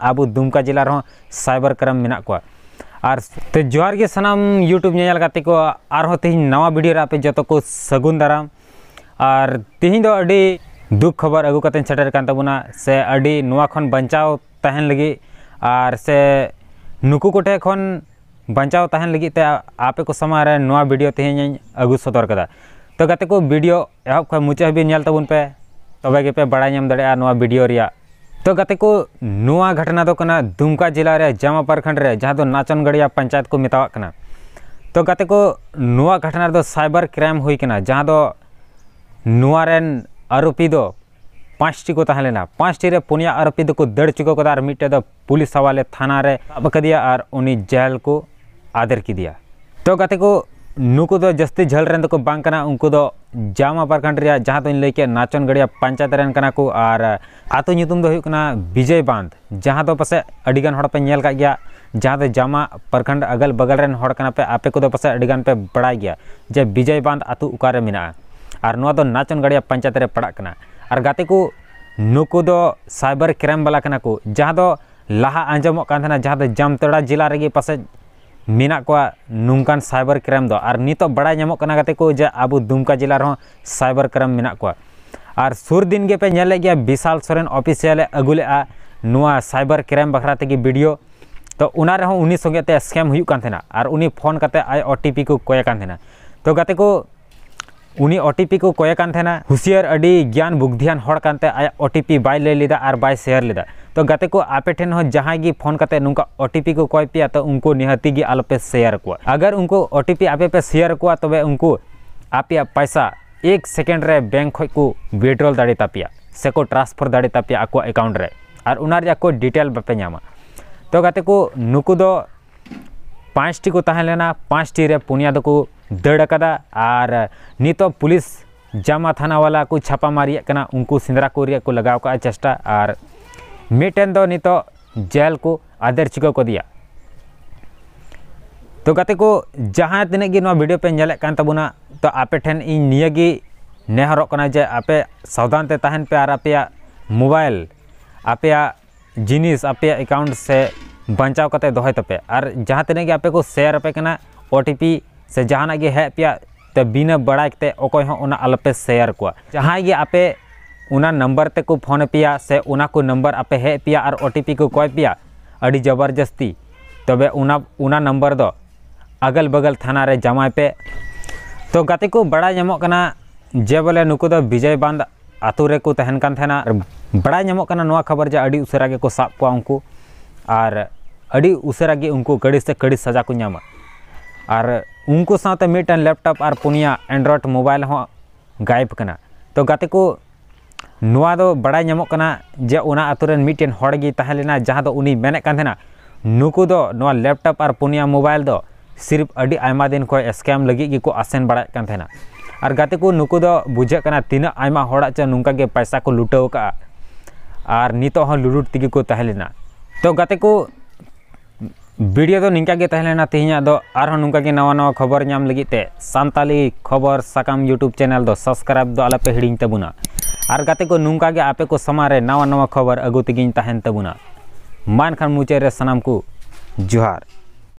अब दुमका जिला रहा साइबर क्राइम में को और तो जोहार के सनाम यूट्यूब नेल गाते को और तेज नवा वीडियो आप जो को सगुन दाराम और तेज दो दुख खबर अगू कत सेटर तबना से अड़ी नवा बचाव तहन लगी और से नुकू को ठेन बचाव तहन लगी ते आपे को समय नवा वीडियो तेज अगू सदर कदा तो गाते को वीडियो एहब खन मुचाद नलताबन नेल तबन पे तबे पे बड़ा नाम दड़ा वीडियो रिया तो गते को नुआ घटना दो तो कना दुमका जिला रे जामा प्रखंड रे जहां दो तो नाचनगढ़िया पंचायत को मितावा कना तो गते को नुआ घटना दो तो साइबर क्राइम हुई कना जहां दो नुआ रेन आरोपी दो पांच टी को तहले ना पांच टी रे पुनिया आरोपी दो को दड़ चुको को दार मिट्टे दो पुलिस हवाले थाना रे अब दिया और उन्हीं जेल को आदर की दिया तो गते को नुकु दो जस्ती झल रेन दो को बांकना उनको दो जामा प्रखंड जहाँ तो तुम लैके नाचनगढ़िया पंचायत रेन और आतुम विजय बांध जहाँ तो पसे अगनपेल गया जहाँ तो जामा प्रखंड अगल बगल रेन पे आपे को पसे पे बड़ा गया जे विजय बांध आतु उकारे मे तो नाचनगढ़िया पंचायत पड़ा और गाते को नुकूद साइबर क्राइम वाला जहाँ तो लहा आजमें जहाँ तो जामतड़ा जिला रे पास नुकान सैबर क्राइम दो नित बड़ा जे अब दुमका जिला रहा सैबर क्राइम को और सुर दिन के पे विशाल सोरेन अफिसियल अगू लगे ना सैबर क्राइम बखरा तक वीडियो तो उनारे उन्नी संगे स्कैम होना और उन्नी फोन आई ओटीपी को कयना तो गाते को उन्नी ओटीपी को कयना हुशियार अभी ज्ञान बुद्धियान आई ओटीपी बै लैलेदा और बै शेयर लेदा तो गते को आपे ठेन हो जहां गी फोन करते नुका ओटीपी को कोई पे तो उनको निहती गी आलोपे शेयर को अगर उनको ओटीपी आपे पे शेयर को तो तबे उनको आपे पैसा एक सेकेंड रे बैंक को विड्रॉल दाड़े तापिया से को ट्रांसफर दाड़े तापिया आपको अकाउंट रे और उना रे को डिटेल बापे नामा तो गते को नुकु दो पांच टी को तहन लेना पांच टी रे पुनिया दो को दड़ कदा और नितो पुलिस जामा थाना वाला को छापा मारिया उनको सिंदरा को लगा चेष्टा और मीटन दो नित जेल को आदर्श को दिया तो गति को जहाँ तीना भिडियो पेलबना तो आपे ठेन नियेगी नेहर जे आपे सावधान तहन पे और आपे मोबाइल आपे जिनिस आपे एकाउंट से बचाव कर दहे तपे और जहाँ तीन आपे को शेयर आपे ओटीपी से जहाँ हे पे तो बिना बड़ा ओको उन्हें आलपे शेयर को जहाँ आपे ᱚᱱᱟ ᱱᱟᱢᱵᱟᱨ फोन ᱯᱷᱳᱱ ᱟᱯᱮᱭᱟ ᱥᱮ ᱚᱱᱟ ᱠᱚ ᱱᱟᱢᱵᱟᱨ ᱟᱯᱮ ᱦᱮᱡ ᱟᱯᱮᱭᱟ ᱟᱨ ᱳ ᱴᱤ ᱯᱤ ᱠᱚ ᱠᱚᱭ ᱯᱮᱭᱟ ᱟᱹᱰᱤ ᱡᱚᱵᱚᱨᱡᱚᱥᱛᱤ ᱛᱚᱵᱮ ᱚᱱᱟ ᱚᱱᱟ ᱱᱟᱢᱵᱟᱨ ᱫᱚ अगल बगल थाना रे जमा पे तो गति को बड़ा जमो जे बोले नुकु दो विजय बांध आतु रे को तहन कन थाना बड़ा जमो नोआ खबर जे अड़ी उसेरा के को साप को उनको और अड़ी उसेरा के उनको कड़ी से कड़ी सजा को न्यामा और उनको साथे मिटन लैपटॉप और पुनिया एंड्रॉइड मोबाइल हो गायब कना तो गति को बड़ा जे उनटेना जहाँ उन्हीं नुकू लैपटॉप और पुनिया मोबाइल दो सिर्फ अभी आमा दिन खो स्म को आसन बड़ा और गाते को नुक बुझे तीना चो नुका पैसा को लुटवे और नितो लुलुट तेगे को तहलेना तो गाते को वीडियो तो निका के तहलेना और हाँ नुका के नवा नवा खबर नाम लगे खबर साकाम यूट्यूब चैनल दो सब्सक्राइब आलपे हिड़ी तबुना और गाते को नुका आपे को समारे नवा नवा खबर अगुतगी तबुना मान खान मुचारे सनाम को जोहार